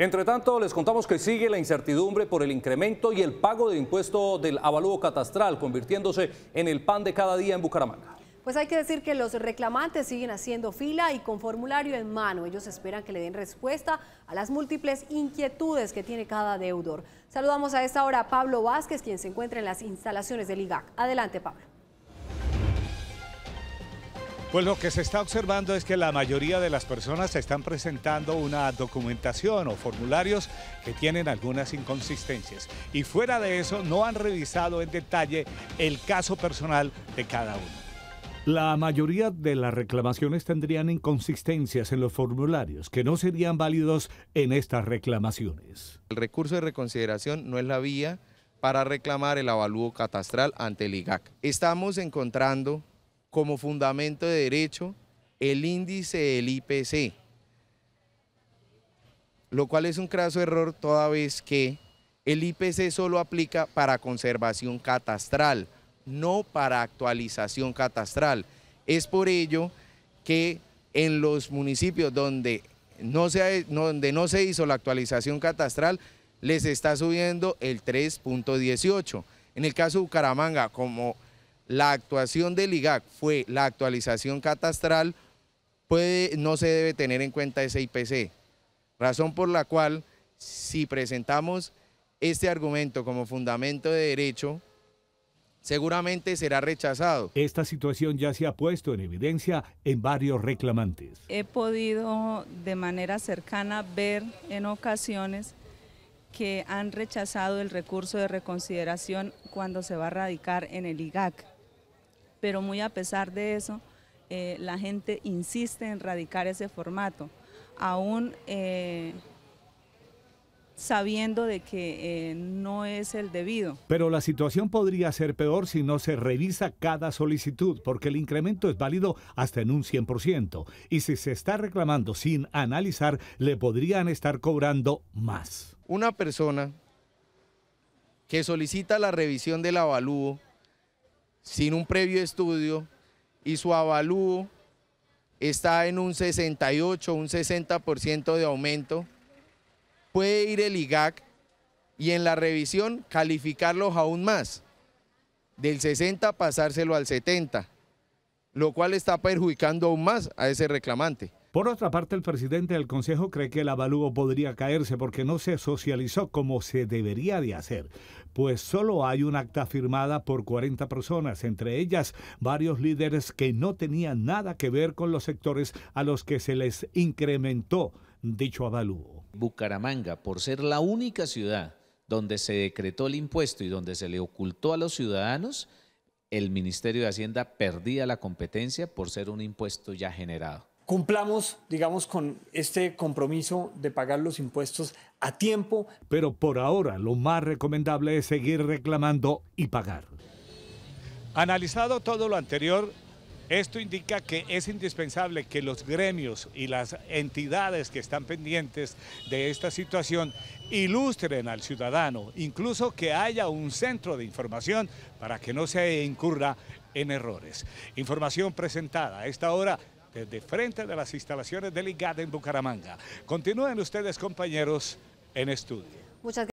Entre tanto, les contamos que sigue la incertidumbre por el incremento y el pago de impuesto del avalúo catastral, convirtiéndose en el pan de cada día en Bucaramanga. Pues hay que decir que los reclamantes siguen haciendo fila y con formulario en mano. Ellos esperan que le den respuesta a las múltiples inquietudes que tiene cada deudor. Saludamos a esta hora a Pablo Vázquez, quien se encuentra en las instalaciones del IGAC. Adelante, Pablo. Pues lo que se está observando es que la mayoría de las personas están presentando una documentación o formularios que tienen algunas inconsistencias y fuera de eso no han revisado en detalle el caso personal de cada uno. La mayoría de las reclamaciones tendrían inconsistencias en los formularios que no serían válidos en estas reclamaciones. El recurso de reconsideración no es la vía para reclamar el avalúo catastral ante el IGAC. Estamos encontrando como fundamento de derecho el índice del IPC, lo cual es un craso error toda vez que el IPC solo aplica para conservación catastral, no para actualización catastral. Es por ello que en los municipios donde no se, donde no se hizo la actualización catastral, les está subiendo el 3.18. En el caso de Bucaramanga, como la actuación del IGAC fue la actualización catastral, puede, no se debe tener en cuenta ese IPC. Razón por la cual, si presentamos este argumento como fundamento de derecho, seguramente será rechazado. Esta situación ya se ha puesto en evidencia en varios reclamantes. He podido de manera cercana ver en ocasiones que han rechazado el recurso de reconsideración cuando se va a radicar en el IGAC pero muy a pesar de eso, eh, la gente insiste en radicar ese formato, aún eh, sabiendo de que eh, no es el debido. Pero la situación podría ser peor si no se revisa cada solicitud, porque el incremento es válido hasta en un 100%, y si se está reclamando sin analizar, le podrían estar cobrando más. Una persona que solicita la revisión del avalúo sin un previo estudio y su avalúo está en un 68, un 60% de aumento, puede ir el IGAC y en la revisión calificarlos aún más, del 60 pasárselo al 70, lo cual está perjudicando aún más a ese reclamante. Por otra parte, el presidente del Consejo cree que el avalúo podría caerse porque no se socializó como se debería de hacer, pues solo hay un acta firmada por 40 personas, entre ellas varios líderes que no tenían nada que ver con los sectores a los que se les incrementó dicho avalúo. Bucaramanga, por ser la única ciudad donde se decretó el impuesto y donde se le ocultó a los ciudadanos, el Ministerio de Hacienda perdía la competencia por ser un impuesto ya generado cumplamos, digamos, con este compromiso de pagar los impuestos a tiempo. Pero por ahora lo más recomendable es seguir reclamando y pagar. Analizado todo lo anterior, esto indica que es indispensable que los gremios y las entidades que están pendientes de esta situación ilustren al ciudadano, incluso que haya un centro de información para que no se incurra en errores. Información presentada a esta hora desde frente de las instalaciones del Ligada en Bucaramanga. Continúen ustedes, compañeros, en estudio. Muchas